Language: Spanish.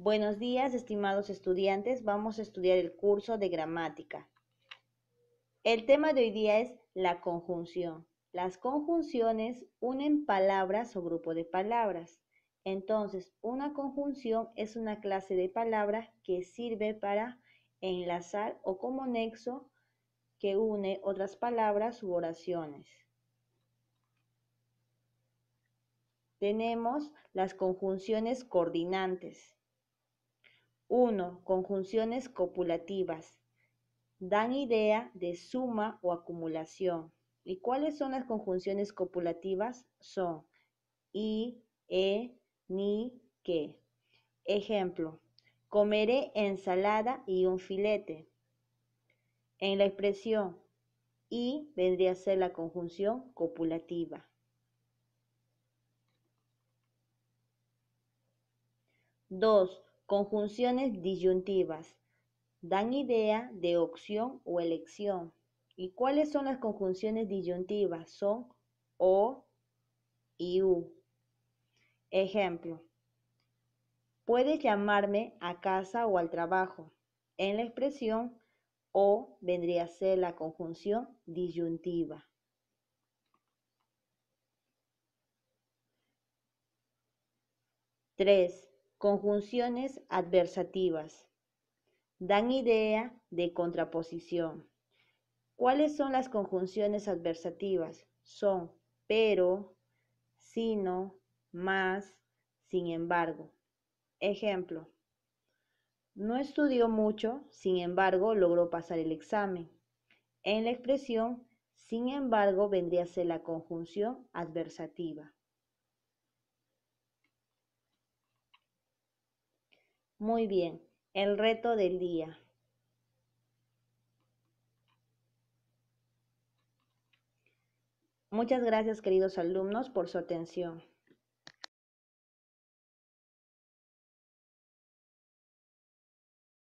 Buenos días, estimados estudiantes. Vamos a estudiar el curso de gramática. El tema de hoy día es la conjunción. Las conjunciones unen palabras o grupo de palabras. Entonces, una conjunción es una clase de palabra que sirve para enlazar o como nexo que une otras palabras u oraciones. Tenemos las conjunciones coordinantes 1. Conjunciones copulativas. Dan idea de suma o acumulación. ¿Y cuáles son las conjunciones copulativas? Son I, e, ni, que. Ejemplo, comeré ensalada y un filete. En la expresión y vendría a ser la conjunción copulativa. 2. Conjunciones disyuntivas dan idea de opción o elección. ¿Y cuáles son las conjunciones disyuntivas? Son o y u. Ejemplo. Puedes llamarme a casa o al trabajo. En la expresión o vendría a ser la conjunción disyuntiva. 3. Conjunciones adversativas. Dan idea de contraposición. ¿Cuáles son las conjunciones adversativas? Son pero, sino, más, sin embargo. Ejemplo. No estudió mucho, sin embargo logró pasar el examen. En la expresión, sin embargo, vendría a ser la conjunción adversativa. Muy bien, el reto del día. Muchas gracias queridos alumnos por su atención.